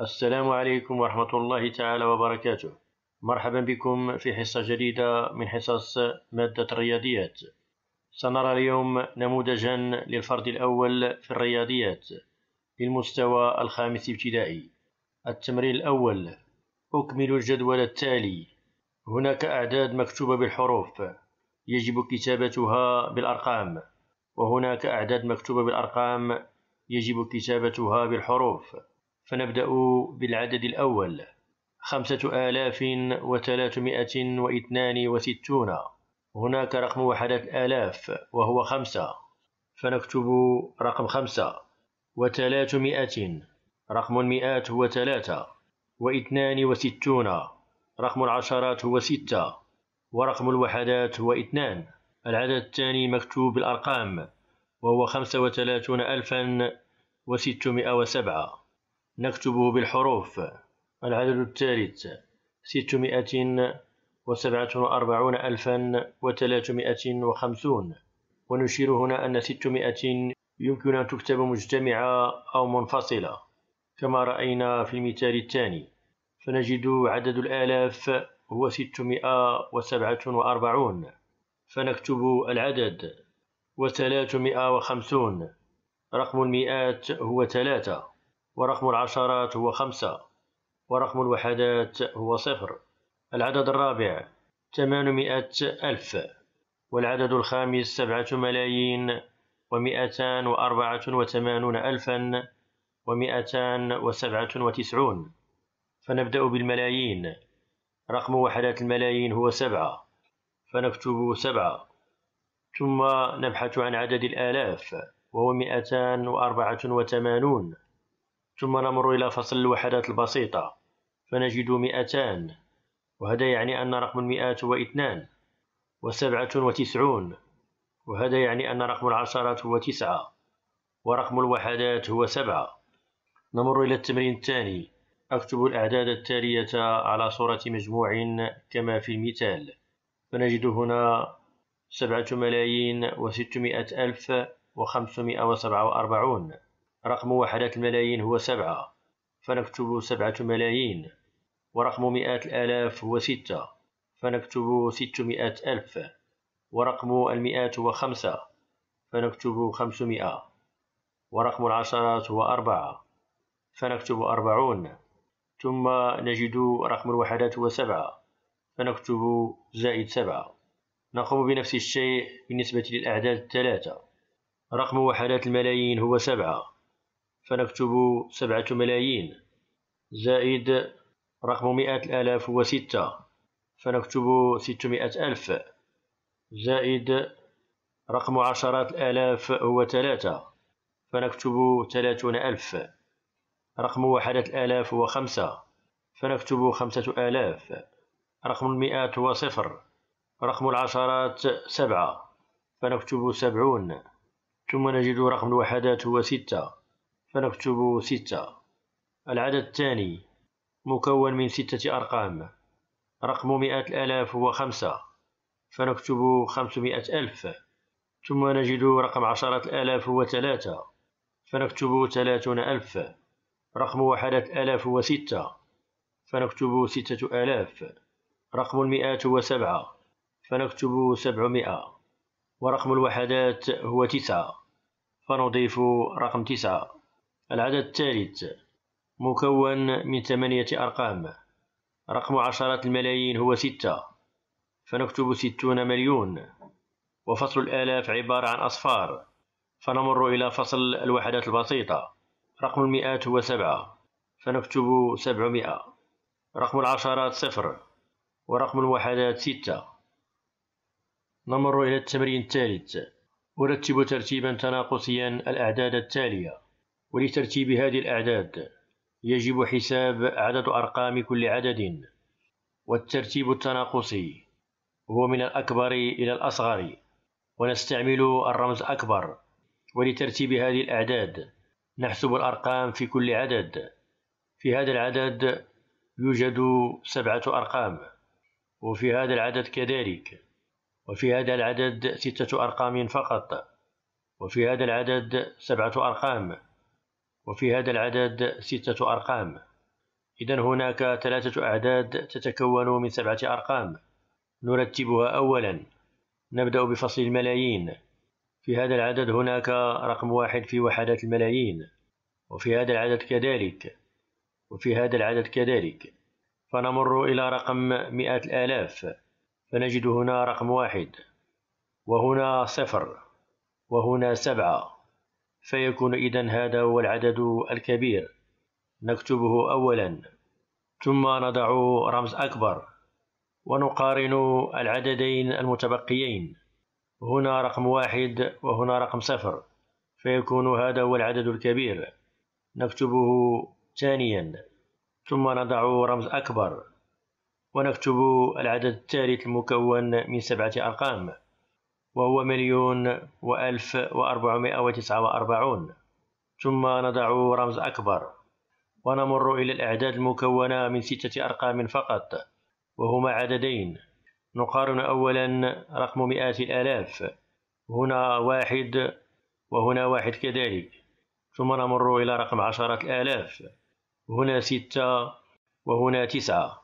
السلام عليكم ورحمة الله تعالى وبركاته مرحبا بكم في حصة جديدة من حصص مادة الرياضيات سنرى اليوم نموذجا للفرد الأول في الرياضيات للمستوى الخامس ابتدائي التمرين الأول أكمل الجدول التالي هناك أعداد مكتوبة بالحروف يجب كتابتها بالأرقام وهناك أعداد مكتوبة بالأرقام يجب كتابتها بالحروف فنبدأ بالعدد الأول خمسة آلاف وثلاثمائة واثنان وستون هناك رقم وحدة آلاف وهو خمسة فنكتب رقم خمسة وثلاثمائة رقم المئات هو ثلاثة واثنان وستون رقم العشرات هو ستة ورقم الوحدات هو اثنان العدد الثاني مكتوب بالأرقام وهو خمسة وثلاثون ألفا وستمائة وسبعة نكتبه بالحروف العدد الثالث ستمائة وسبعة وأربعون ألفا وثلاثمائة وخمسون ونشير هنا أن ستمائة يمكن أن تكتب مجتمعة أو منفصلة كما رأينا في المثال الثاني فنجد عدد الآلاف هو ستمائة وسبعة وأربعون فنكتب العدد وثلاثمائة وخمسون رقم المئات هو ثلاثة ورقم العشرات هو خمسة ورقم الوحدات هو صفر العدد الرابع ثمانمائة ألف والعدد الخامس سبعة ملايين ومئتان وأربعة وثمانون ألفا ومئتان وسبعة وتسعون فنبدأ بالملايين رقم وحدات الملايين هو سبعة فنكتب سبعة ثم نبحث عن عدد الآلاف وهو مئتان وأربعة وثمانون ثم نمر إلى فصل الوحدات البسيطة فنجد مئتان وهذا يعني أن رقم المئات هو اثنان وسبعة وتسعون وهذا يعني أن رقم العشرات هو تسعة ورقم الوحدات هو سبعة نمر إلى التمرين الثاني أكتب الأعداد التالية على صورة مجموع كما في المثال فنجد هنا سبعة ملايين وستمائة ألف وخمسمائة وسبعة وأربعون رقم وحدات الملايين هو سبعة فنكتب سبعة ملايين ورقم مئات الآلاف هو ستة فنكتب ستمائة ألف ورقم المئات هو خمسة فنكتب خمسمائة ورقم العشرات هو أربعة فنكتب أربعون ثم نجد رقم الوحدات هو سبعة فنكتب زائد سبعة نقوم بنفس الشيء بالنسبة للأعداد الثلاثة رقم وحدات الملايين هو سبعة فنكتب سبعة ملايين زائد رقم مئة الآلاف هو ستة فنكتب ستمائة ألف زائد رقم عشرات الآلاف هو ثلاثة فنكتب ثلاثون ألف رقم وحدات الآلاف هو خمسة فنكتب خمسة آلاف رقم المئات هو صفر رقم العشرات سبعة فنكتب سبعون ثم نجد رقم الوحدات هو ستة فنكتب ستة العدد الثاني مكون من ستة أرقام رقم مئة الآلاف هو خمسة فنكتب خمسمائة ألف ثم نجد رقم عشرة الآلاف هو ثلاثة فنكتب ثلاثون ألف رقم واحدة الآلاف هو ستة فنكتب ستة آلاف رقم المئات هو سبعة فنكتب سبعمائة ورقم الوحدات هو تسعة فنضيف رقم تسعة العدد الثالث مكون من ثمانية أرقام رقم عشرات الملايين هو ستة فنكتب ستون مليون وفصل الآلاف عبارة عن أصفار فنمر إلى فصل الوحدات البسيطة رقم المئات هو سبعة فنكتب سبعمائة رقم العشرات صفر ورقم الوحدات ستة نمر إلى التمرين الثالث أرتب ترتيبا تناقصيا الأعداد التالية ولترتيب هذه الأعداد يجب حساب عدد أرقام كل عدد والترتيب التناقصي هو من الأكبر إلى الأصغر ونستعمل الرمز أكبر ولترتيب هذه الأعداد نحسب الأرقام في كل عدد في هذا العدد يوجد سبعة أرقام وفي هذا العدد كذلك وفي هذا العدد ستة أرقام فقط وفي هذا العدد سبعة أرقام وفي هذا العدد ستة أرقام إذا هناك ثلاثة أعداد تتكون من سبعة أرقام نرتبها أولا نبدأ بفصل الملايين في هذا العدد هناك رقم واحد في وحدات الملايين وفي هذا العدد كذلك وفي هذا العدد كذلك فنمر إلى رقم مئات الآلاف فنجد هنا رقم واحد وهنا صفر وهنا سبعة فيكون إذا هذا هو العدد الكبير نكتبه أولا ثم نضع رمز أكبر ونقارن العددين المتبقيين هنا رقم واحد وهنا رقم صفر فيكون هذا هو العدد الكبير نكتبه ثانيا ثم نضع رمز أكبر ونكتب العدد الثالث المكون من سبعة أرقام وهو مليون وألف وأربعمائة وتسعة وأربعون ثم نضع رمز أكبر ونمر إلى الأعداد المكونة من ستة أرقام فقط وهما عددين نقارن أولا رقم مئات الآلاف هنا واحد وهنا واحد كذلك ثم نمر إلى رقم عشرة الآلاف هنا ستة وهنا تسعة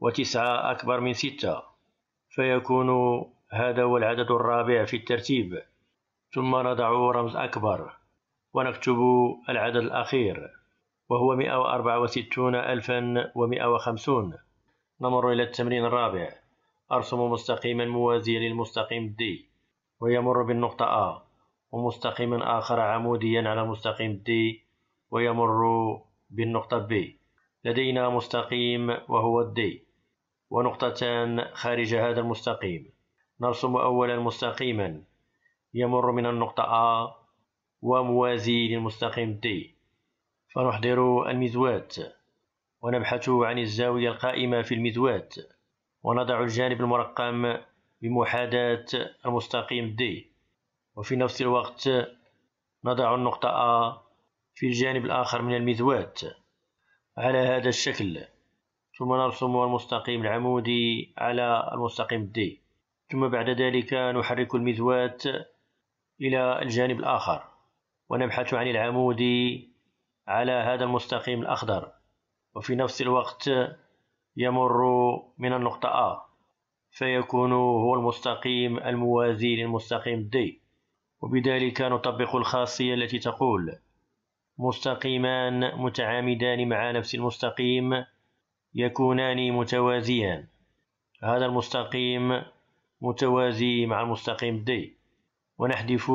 وتسعة أكبر من ستة فيكون هذا هو العدد الرابع في الترتيب ثم نضع رمز أكبر ونكتب العدد الأخير وهو 164150 نمر إلى التمرين الرابع أرسم مستقيما موازيا للمستقيم D ويمر بالنقطة A ومستقيما آخر عموديا على مستقيم D ويمر بالنقطة B لدينا مستقيم وهو D ونقطتان خارج هذا المستقيم نرسم أولا مستقيما يمر من النقطة A وموازي للمستقيم D فنحضر المذوات ونبحث عن الزاوية القائمة في المذوات ونضع الجانب المرقم بمحاذاة المستقيم D وفي نفس الوقت نضع النقطة A في الجانب الآخر من المذوات على هذا الشكل ثم نرسم المستقيم العمودي على المستقيم D ثم بعد ذلك نحرك المذوات إلى الجانب الآخر ونبحث عن العمود على هذا المستقيم الأخضر وفي نفس الوقت يمر من النقطة A فيكون هو المستقيم الموازي للمستقيم D وبذلك نطبق الخاصية التي تقول مستقيمان متعامدان مع نفس المستقيم يكونان متوازيان هذا المستقيم متوازي مع المستقيم دي ونحذف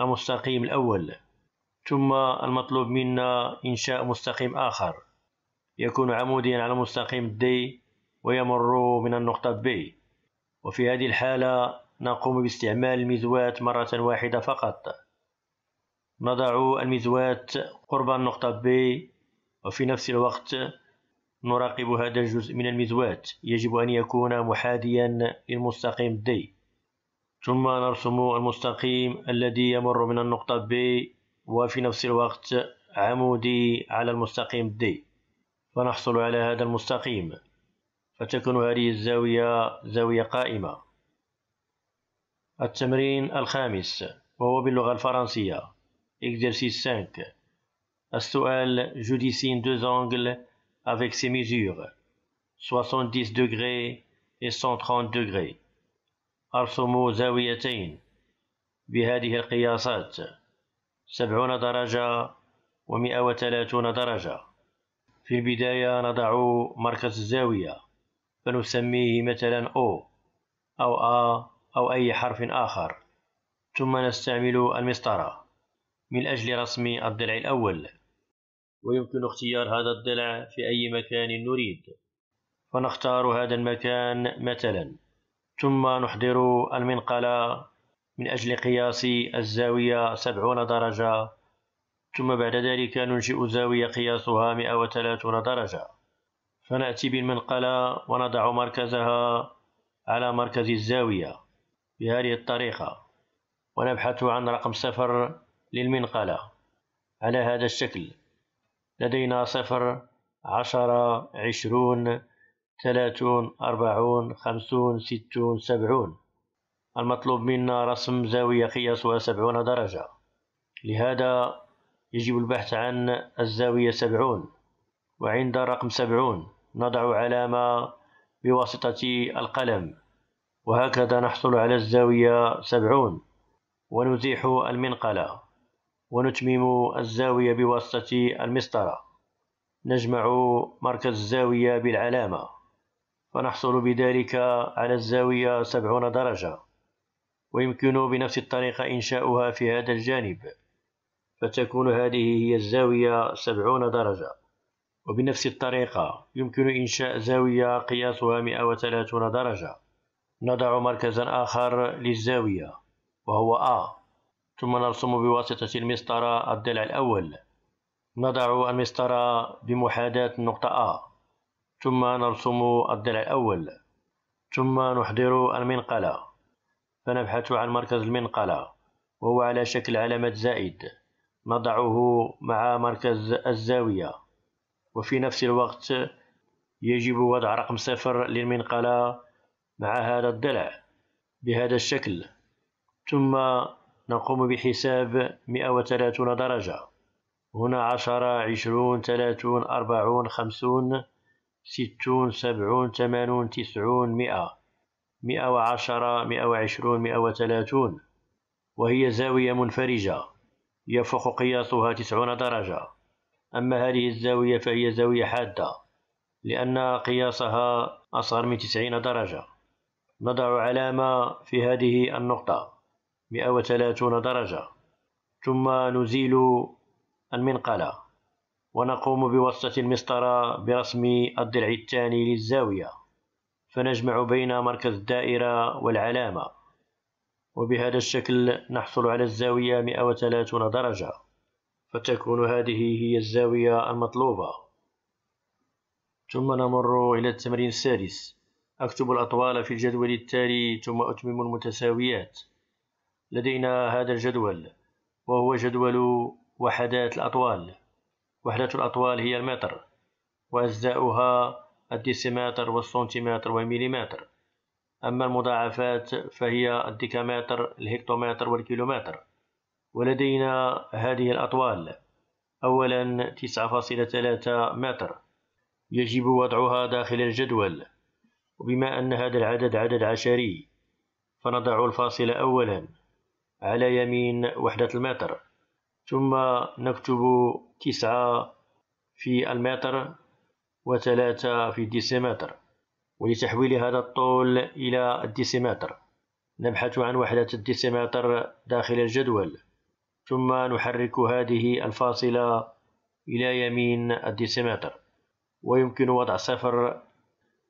المستقيم الأول ثم المطلوب منا إنشاء مستقيم آخر يكون عموديا على مستقيم دي ويمر من النقطة B وفي هذه الحالة نقوم باستعمال المزواة مرة واحدة فقط نضع المزواة قرب النقطة B وفي نفس الوقت نراقب هذا الجزء من المزوات يجب أن يكون محاديا للمستقيم D ثم نرسم المستقيم الذي يمر من النقطة B وفي نفس الوقت عمودي على المستقيم D فنحصل على هذا المستقيم فتكون هذه الزاوية زاوية قائمة التمرين الخامس وهو باللغة الفرنسية exercice 5 السؤال جوديسين دو زونغل avec ses mesures 70 degrés et 130 degrés أرسم زاويتين بهذه القياسات سبعون درجة ومئة وثلاثون درجة في البداية نضع مركز الزاوية فنسميه مثلا O أو A أو أي حرف آخر ثم نستعمل المسطرة من أجل رسم الضلع الأول ويمكن اختيار هذا الضلع في أي مكان نريد فنختار هذا المكان مثلا ثم نحضر المنقلة من أجل قياس الزاوية 70 درجة ثم بعد ذلك ننشئ زاوية قياسها 130 درجة فنأتي بالمنقلة ونضع مركزها على مركز الزاوية بهذه الطريقة ونبحث عن رقم صفر للمنقلة على هذا الشكل لدينا صفر عشرة عشرون ثلاثون أربعون خمسون ستون سبعون المطلوب منا رسم زاوية قياسها سبعون درجة لهذا يجب البحث عن الزاوية سبعون وعند رقم سبعون نضع علامة بواسطة القلم وهكذا نحصل على الزاوية سبعون ونزيح المنقلة ونتمم الزاوية بواسطة المسطرة نجمع مركز الزاوية بالعلامة فنحصل بذلك على الزاوية سبعون درجة ويمكن بنفس الطريقة إنشاؤها في هذا الجانب فتكون هذه هي الزاوية سبعون درجة وبنفس الطريقة يمكن إنشاء زاوية قياسها 130 درجة نضع مركزا آخر للزاوية وهو A ثم نرسم بواسطة المسطرة الضلع الأول نضع المسطرة بمحاذاة النقطة A ثم نرسم الضلع الأول ثم نحضر المنقلة فنبحث عن مركز المنقلة وهو على شكل علامة زائد نضعه مع مركز الزاوية وفي نفس الوقت يجب وضع رقم صفر للمنقلة مع هذا الضلع بهذا الشكل ثم نقوم بحساب مئة 130 درجة هنا عشرة عشرون ثلاثون أربعون خمسون ستون سبعون ثمانون تسعون مئة مئة وعشرة مئة وعشرون مئة وثلاثون وهي زاوية منفرجة يفوق قياسها تسعون درجة أما هذه الزاوية فهي زاوية حادة لأن قياسها أصغر من تسعين درجة نضع علامة في هذه النقطة 130 درجة ثم نزيل المنقلة ونقوم بواسطة المسطرة برسم الدرع الثاني للزاوية فنجمع بين مركز الدائرة والعلامة وبهذا الشكل نحصل على الزاوية 130 درجة فتكون هذه هي الزاوية المطلوبة ثم نمر إلى التمرين السادس أكتب الأطوال في الجدول التالي ثم أتمم المتساويات لدينا هذا الجدول وهو جدول وحدات الأطوال وحدة الأطوال هي المتر وأجزاؤها الديسيمتر والسنتيمتر والمليمتر أما المضاعفات فهي الديكامتر الهكتومتر والكيلومتر ولدينا هذه الأطوال أولا 9.3 متر يجب وضعها داخل الجدول وبما أن هذا العدد عدد عشري فنضع الفاصل أولاً على يمين وحدة المتر ثم نكتب تسعة في المتر وثلاثة في الديسيمتر ولتحويل هذا الطول إلى الديسيمتر نبحث عن وحدة الديسيمتر داخل الجدول ثم نحرك هذه الفاصلة إلى يمين الديسيمتر ويمكن وضع صفر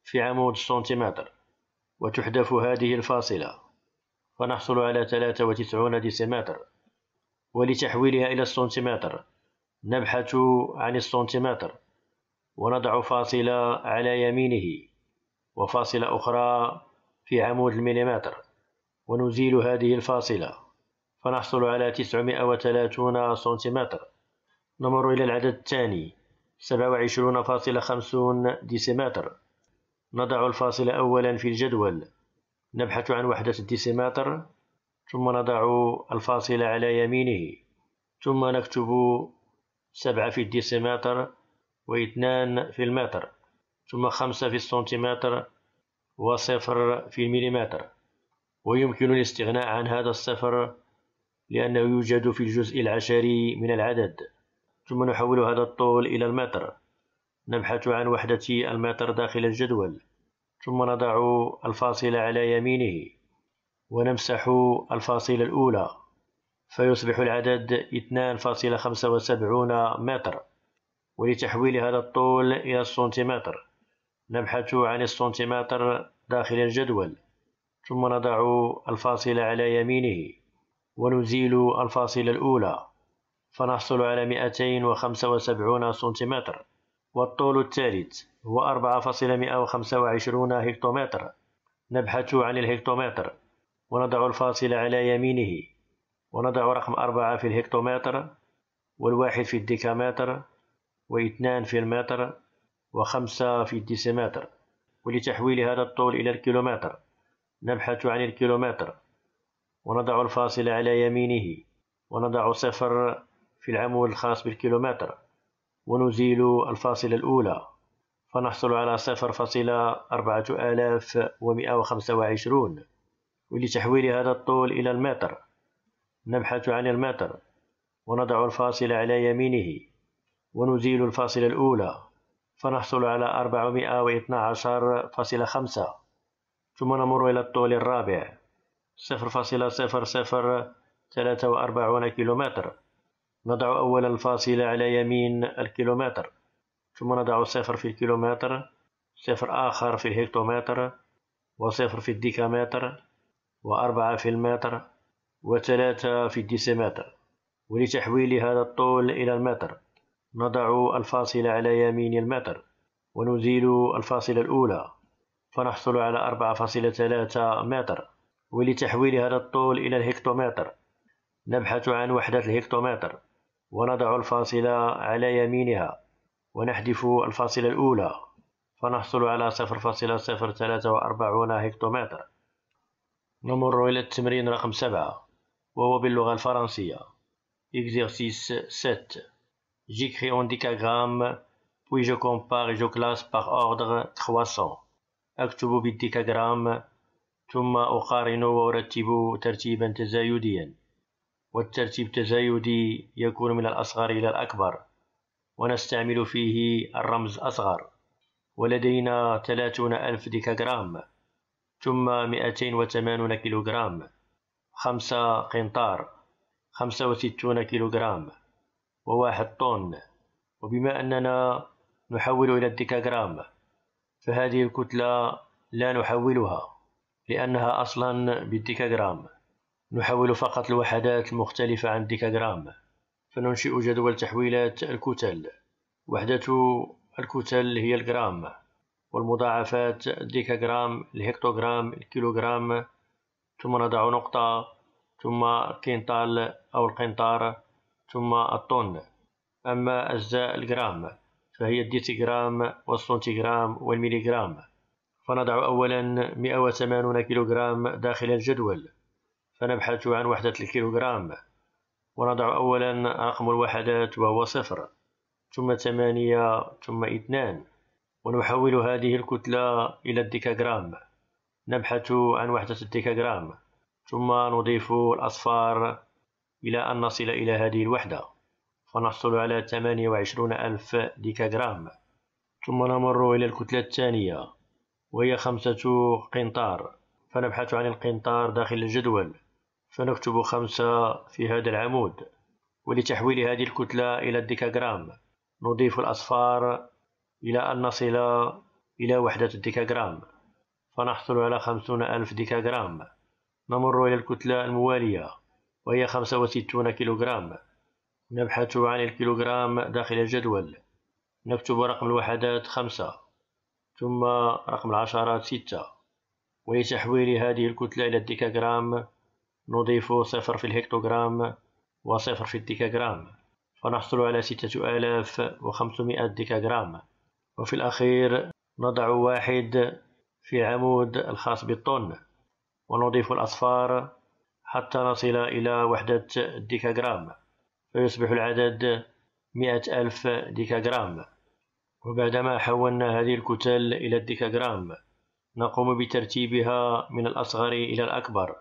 في عمود السنتيمتر وتحذف هذه الفاصلة فنحصل على 93 ديسيمتر ولتحويلها إلى السنتيمتر نبحث عن السنتيمتر ونضع فاصلة على يمينه وفاصلة أخرى في عمود المليمتر ونزيل هذه الفاصلة فنحصل على 930 سنتيمتر نمر إلى العدد الثاني 27.50 ديسيمتر نضع الفاصلة أولا في الجدول نبحث عن وحدة الديسيمتر ثم نضع الفاصلة على يمينه ثم نكتب سبعة في الديسيمتر واثنان في المتر ثم خمسة في السنتيمتر وصفر في المليمتر ويمكن الاستغناء عن هذا الصفر لأنه يوجد في الجزء العشري من العدد ثم نحول هذا الطول إلى المتر نبحث عن وحدة المتر داخل الجدول ثم نضع الفاصلة على يمينه ونمسح الفاصلة الأولى فيصبح العدد 2.75 متر ولتحويل هذا الطول إلى السنتيمتر نبحث عن السنتيمتر داخل الجدول ثم نضع الفاصلة على يمينه ونزيل الفاصلة الأولى فنحصل على 275 سنتيمتر والطول الثالث هو 4.125 هكتومتر نبحث عن الهكتومتر ونضع الفاصلة على يمينه ونضع رقم أربعة في الهكتومتر والواحد في الديكامتر واثنان في المتر وخمسة في الديسيمتر ولتحويل هذا الطول إلى الكيلومتر نبحث عن الكيلومتر ونضع الفاصلة على يمينه ونضع صفر في العمود الخاص بالكيلومتر ونزيل الفاصلة الأولى فنحصل على صفر فاصلة أربعة آلاف ومئة وخمسة وعشرون ولتحويل هذا الطول إلى المتر نبحث عن المتر ونضع الفاصلة على يمينه ونزيل الفاصلة الأولى فنحصل على أربعمائة واثنا عشر فاصلة خمسة ثم نمر إلى الطول الرابع صفر فاصلة صفر صفر ثلاثة وأربعون كيلومتر نضع أول الفاصلة على يمين الكيلومتر ثم نضع صفر في الكيلومتر صفر آخر في الهكتومتر وصفر في الديكامتر وأربعة في المتر وثلاثة في الديسيمتر ولتحويل هذا الطول إلى المتر نضع الفاصلة على يمين المتر ونزيل الفاصلة الأولى فنحصل على 4.3 متر ولتحويل هذا الطول إلى الهكتومتر نبحث عن وحدة الهكتومتر ونضع الفاصلة على يمينها ونحذف الفاصلة الأولى فنحصل على 0.043 هكتومتر نمر إلى التمرين رقم سبعة وهو باللغة الفرنسية إكزيرسيس 7 جيكري اون ديكاغرام بوي جو كومبار جو كلاس باغ أوردر تخواسون أكتب بالديكاغرام ثم أقارن وأرتب ترتيبا تزايديا والترتيب التزايدي يكون من الأصغر إلى الأكبر ونستعمل فيه الرمز أصغر ولدينا 30 ألف ديكاغرام ثم 280 كيلوغرام 5 قنطار 65 كيلوغرام وواحد طن وبما أننا نحول إلى الديكاغرام فهذه الكتلة لا نحولها لأنها أصلا بالديكاغرام نحول فقط الوحدات المختلفة عن الديكاغرام فننشئ جدول تحويلات الكتل وحدة الكتل هي الجرام والمضاعفات الديكاغرام الهكتوغرام الكيلوغرام ثم نضع نقطة ثم كينتال أو القنطار ثم الطن أما أجزاء الجرام فهي الديتيغرام والسنتيغرام والميليغرام فنضع أولا 180 كيلوغرام داخل الجدول فنبحث عن وحدة الكيلوغرام ونضع أولا رقم الوحدات وهو صفر ثم ثمانية ثم اثنان ونحول هذه الكتلة إلى الديكاغرام نبحث عن وحدة الديكاغرام ثم نضيف الأصفار إلى أن نصل إلى هذه الوحدة فنحصل على وعشرون ألف ديكاغرام ثم نمر إلى الكتلة الثانية وهي خمسة قنطار فنبحث عن القنطار داخل الجدول فنكتب خمسة في هذا العمود ولتحويل هذه الكتلة إلى الديكاغرام نضيف الأصفار إلى أن نصل إلى وحدة الديكاغرام فنحصل على خمسون ألف ديكاغرام نمر إلى الكتلة الموالية وهي خمسة وستون كيلوغرام نبحث عن الكيلوغرام داخل الجدول نكتب رقم الوحدات خمسة ثم رقم العشرات ستة ولتحويل هذه الكتلة إلى الديكاغرام نضيف صفر في الهكتوغرام وصفر في الديكاغرام فنحصل على ستة آلاف وخمسمائة ديكاغرام وفي الأخير نضع واحد في عمود الخاص بالطن ونضيف الأصفار حتى نصل إلى وحدة الديكاغرام فيصبح العدد مئة ألف ديكاغرام وبعدما حولنا هذه الكتل إلى الديكاغرام نقوم بترتيبها من الأصغر إلى الأكبر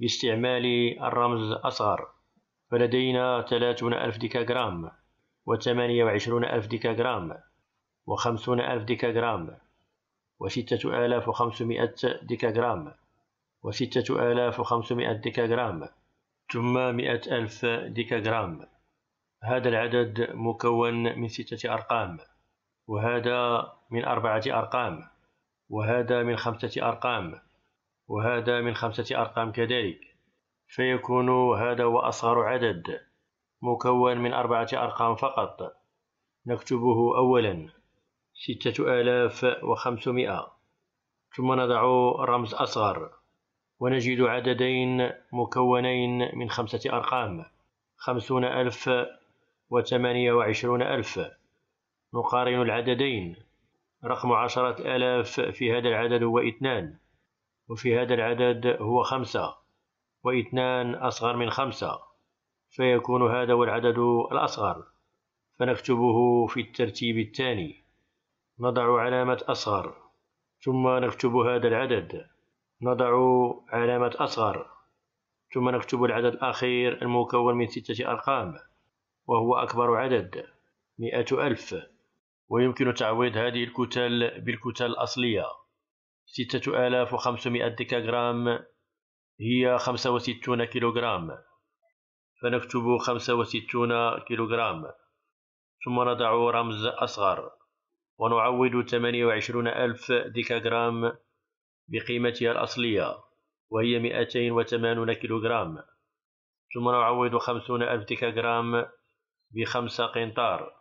باستعمال الرمز أصغر فلدينا 30 ألف ديكاغرام و 28 ألف ديكاغرام 50 ألف ديكاغرام و آلاف ديكاغرام و آلاف ديكاغرام ثم 100 ألف ديكاغرام هذا العدد مكون من ستة أرقام وهذا من أربعة أرقام وهذا من خمسة أرقام وهذا من خمسة أرقام كذلك فيكون هذا هو أصغر عدد مكون من أربعة أرقام فقط نكتبه أولا ستة آلاف وخمسمائة ثم نضع رمز أصغر ونجد عددين مكونين من خمسة أرقام خمسون ألف وثمانية وعشرون ألف نقارن العددين رقم عشرة آلاف في هذا العدد هو اثنان وفي هذا العدد هو خمسة واثنان أصغر من خمسة فيكون هذا هو العدد الأصغر فنكتبه في الترتيب الثاني نضع علامة أصغر ثم نكتب هذا العدد نضع علامة أصغر ثم نكتب العدد الأخير المكون من ستة أرقام وهو أكبر عدد مئة ألف ويمكن تعويض هذه الكتل بالكتل الأصلية ستة آلاف وخمسمائة ديكاغرام هي خمسة وستون كيلوغرام فنكتب خمسة وستون كيلوغرام ثم نضع رمز أصغر ونعوض ثمانية وعشرون ألف ديكاغرام بقيمتها الأصلية وهي مئتين وثمانون كيلوغرام ثم نعوض خمسون ألف ديكاغرام بخمسة قنطار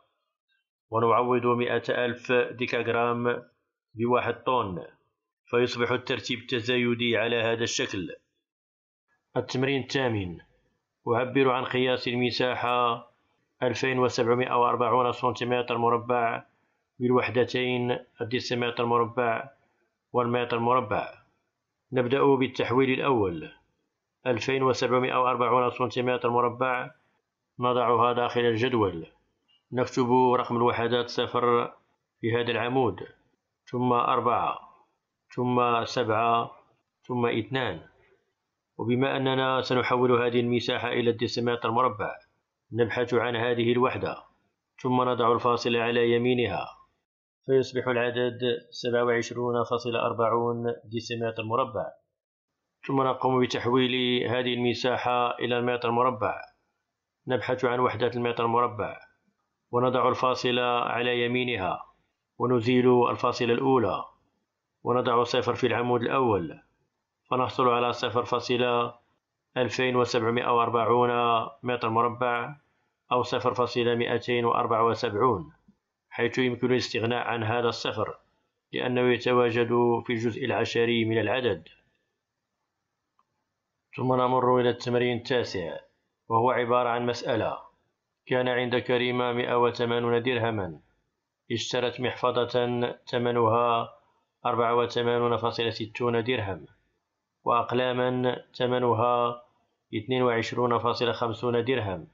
ونعوض مئة ألف ديكاغرام بواحد طن فيصبح الترتيب التزايدي على هذا الشكل التمرين الثامن أعبر عن قياس المساحة 2740 سنتيمتر مربع بالوحدتين الديسيمتر مربع والمتر مربع نبدأ بالتحويل الأول 2740 سنتيمتر مربع نضعها داخل الجدول نكتب رقم الوحدات صفر في هذا العمود ثم أربعة ثم سبعة ثم اثنان وبما أننا سنحول هذه المساحة إلى الديسيمتر المربع نبحث عن هذه الوحدة ثم نضع الفاصلة على يمينها فيصبح العدد 27.40 ديسيمتر مربع ثم نقوم بتحويل هذه المساحة إلى المتر المربع نبحث عن وحدة المتر المربع ونضع الفاصلة على يمينها ونزيل الفاصلة الأولى ونضع صفر في العمود الأول فنحصل على صفر فاصلة ألفين وسبعمائة وأربعون متر مربع أو صفر فاصلة مئتين وأربعة وسبعون حيث يمكن الاستغناء عن هذا الصفر لأنه يتواجد في الجزء العشري من العدد ثم نمر إلى التمرين التاسع وهو عبارة عن مسألة كان عند كريمة وثمانون درهما اشترت محفظة ثمنها أربعة وثمانون فاصلة ستون درهم وأقلاما ثمنها اثنين وعشرون فاصلة خمسون درهم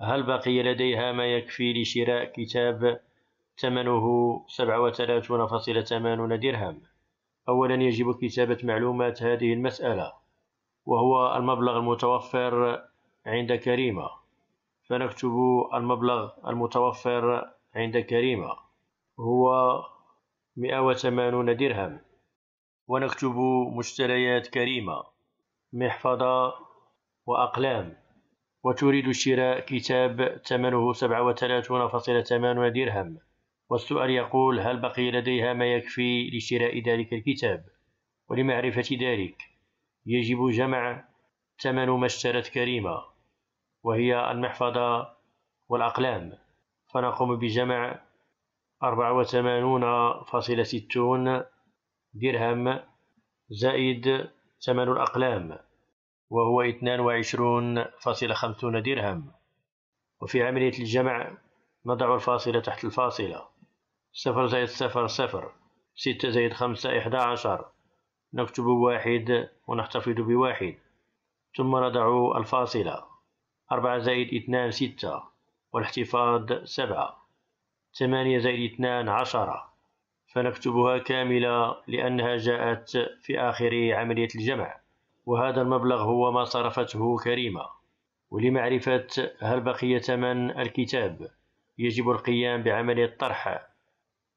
هل بقي لديها ما يكفي لشراء كتاب ثمنه سبعة وثلاثون فاصلة ثمانون درهم أولا يجب كتابة معلومات هذه المسألة وهو المبلغ المتوفر عند كريمة فنكتب المبلغ المتوفر عند كريمة هو مئة وثمانون درهم ونكتب مشتريات كريمة محفظة وأقلام وتريد شراء كتاب ثمنه سبعة وثلاثون فاصلة ثمانون درهم والسؤال يقول هل بقي لديها ما يكفي لشراء ذلك الكتاب ولمعرفة ذلك يجب جمع ثمن ما اشترت كريمة وهي المحفظة والأقلام فنقوم بجمع أربعة وثمانون فاصلة ستون درهم زائد ثمن الأقلام وهو اثنان وعشرون فاصلة خمسون درهم وفي عملية الجمع نضع الفاصلة تحت الفاصلة صفر زائد صفر صفر ستة زائد خمسة إحدى عشر نكتب واحد ونحتفظ بواحد ثم نضع الفاصلة أربعة زائد اثنان ستة والاحتفاظ سبعة 8 زائد 2 عشرة فنكتبها كاملة لأنها جاءت في آخر عملية الجمع وهذا المبلغ هو ما صرفته كريمة ولمعرفة هل بقي ثمن الكتاب يجب القيام بعملية طرح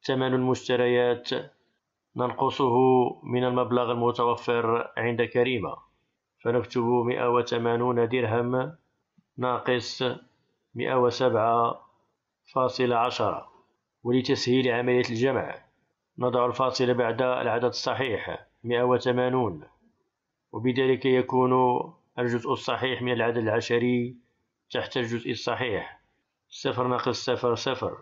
ثمن المشتريات ننقصه من المبلغ المتوفر عند كريمة فنكتب 180 درهم ناقص 107 فاصلة عشرة ولتسهيل عملية الجمع نضع الفاصلة بعد العدد الصحيح 180 وبذلك يكون الجزء الصحيح من العدد العشري تحت الجزء الصحيح صفر ناقص صفر صفر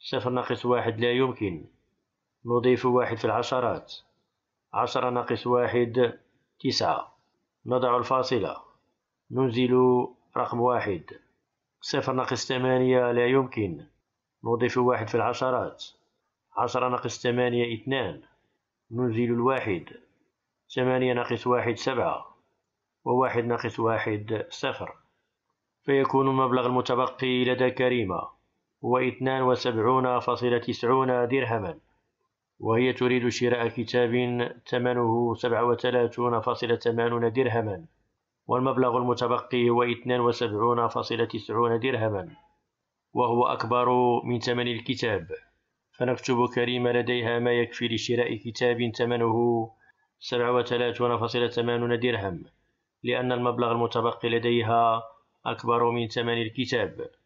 صفر ناقص واحد لا يمكن نضيف واحد في العشرات عشرة ناقص واحد تسعة نضع الفاصلة ننزل رقم واحد صفر ناقص ثمانية لا يمكن نضيف واحد في العشرات عشرة ناقص ثمانية اثنان نزيل الواحد ثمانية ناقص واحد سبعة وواحد ناقص واحد صفر فيكون المبلغ المتبقي لدى كريمة هو اثنان وسبعون فاصلة تسعون درهما وهي تريد شراء كتاب ثمنه سبعة وثلاثون فاصلة ثمانون درهما والمبلغ المتبقي هو 72.90 درهما وهو أكبر من ثمن الكتاب فنكتب كريمة لديها ما يكفي لشراء كتاب ثمنه 37.80 درهم لأن المبلغ المتبقي لديها أكبر من ثمن الكتاب